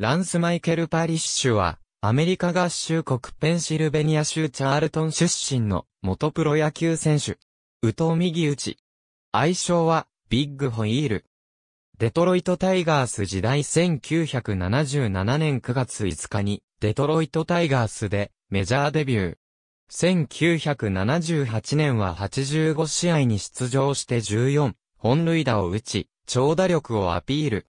ランス・マイケル・パリッシュは、アメリカ合衆国ペンシルベニア州チャールトン出身の元プロ野球選手。宇藤右打ち。愛称は、ビッグホイール。デトロイトタイガース時代1977年9月5日に、デトロイトタイガースでメジャーデビュー。1978年は85試合に出場して14本塁打を打ち、長打力をアピール。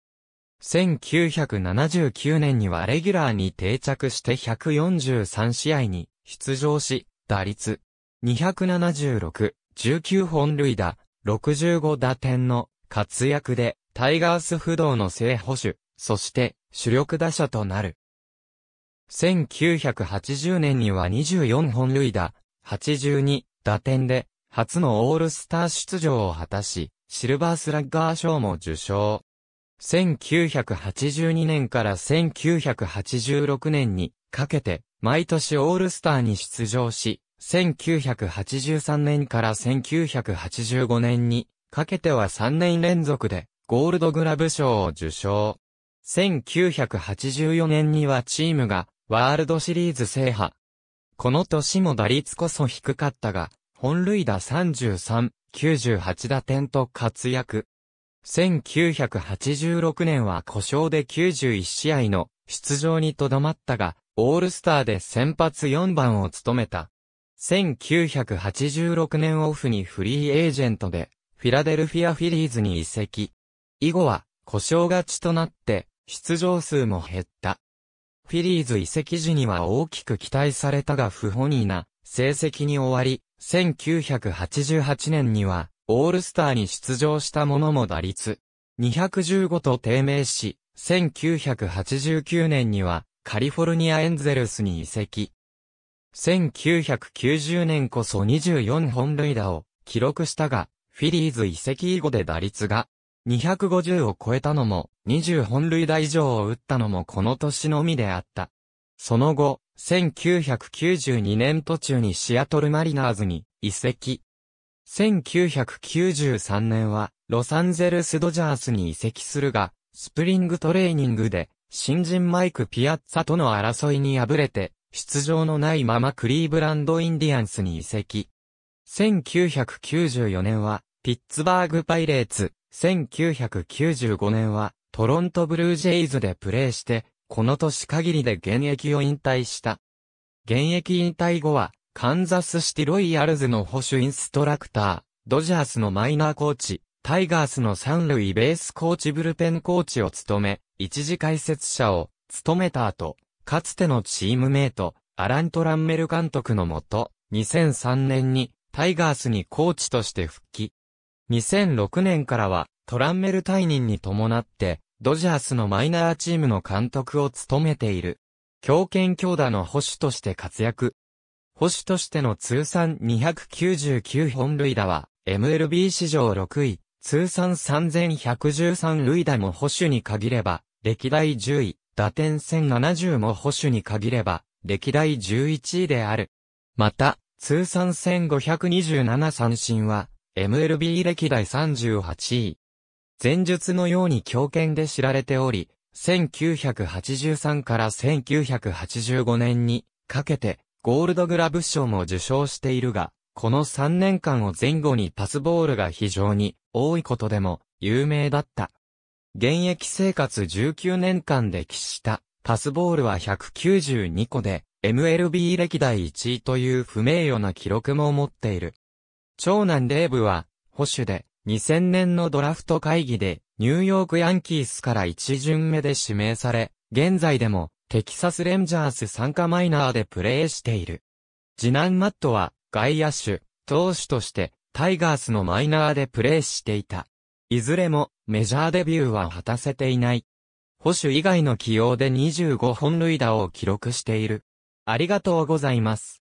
1979年にはレギュラーに定着して143試合に出場し、打率276、19本塁打、65打点の活躍でタイガース不動の正捕手、そして主力打者となる。1980年には24本塁打、82打点で初のオールスター出場を果たし、シルバースラッガー賞も受賞。1982年から1986年にかけて毎年オールスターに出場し、1983年から1985年にかけては3年連続でゴールドグラブ賞を受賞。1984年にはチームがワールドシリーズ制覇。この年も打率こそ低かったが、本塁打33、98打点と活躍。1986年は故障で91試合の出場にとどまったが、オールスターで先発4番を務めた。1986年オフにフリーエージェントで、フィラデルフィアフィリーズに移籍。以後は、故障勝ちとなって、出場数も減った。フィリーズ移籍時には大きく期待されたが不本意な成績に終わり、1988年にはオールスターに出場したもも打率215と低迷し、1989年にはカリフォルニアエンゼルスに移籍。1990年こそ24本塁打を記録したが、フィリーズ移籍以後で打率が250を超えたのも、20本塁打以上を打ったのもこの年のみであった。その後、1992年途中にシアトルマリナーズに移籍。1993年は、ロサンゼルスドジャースに移籍するが、スプリングトレーニングで、新人マイク・ピアッツァとの争いに敗れて、出場のないままクリーブランド・インディアンスに移籍。1994年は、ピッツバーグ・パイレーツ、1995年は、トロント・ブルージェイズでプレーして、この年限りで現役を引退した。現役引退後は、カンザスシティロイヤルズの保守インストラクター、ドジャースのマイナーコーチ、タイガースの三塁ベースコーチブルペンコーチを務め、一時解説者を務めた後、かつてのチームメイト、アラン・トランメル監督のもと、2003年にタイガースにコーチとして復帰。2006年からはトランメル退任に伴って、ドジャースのマイナーチームの監督を務めている。強権強打の保守として活躍。捕手としての通算299本塁打は、MLB 史上6位、通算3113塁打も保守に限れば、歴代10位、打点1070も保守に限れば、歴代11位である。また、通算1527三振は、MLB 歴代38位。前述のように強権で知られており、1983から1985年にかけて、ゴールドグラブ賞も受賞しているが、この3年間を前後にパスボールが非常に多いことでも有名だった。現役生活19年間で喫したパスボールは192個で MLB 歴代1位という不名誉な記録も持っている。長男デーブは保守で2000年のドラフト会議でニューヨークヤンキースから1巡目で指名され、現在でもテキサスレンジャース参加マイナーでプレーしている。次男マットは外野手、投手としてタイガースのマイナーでプレーしていた。いずれもメジャーデビューは果たせていない。保守以外の起用で25本塁打を記録している。ありがとうございます。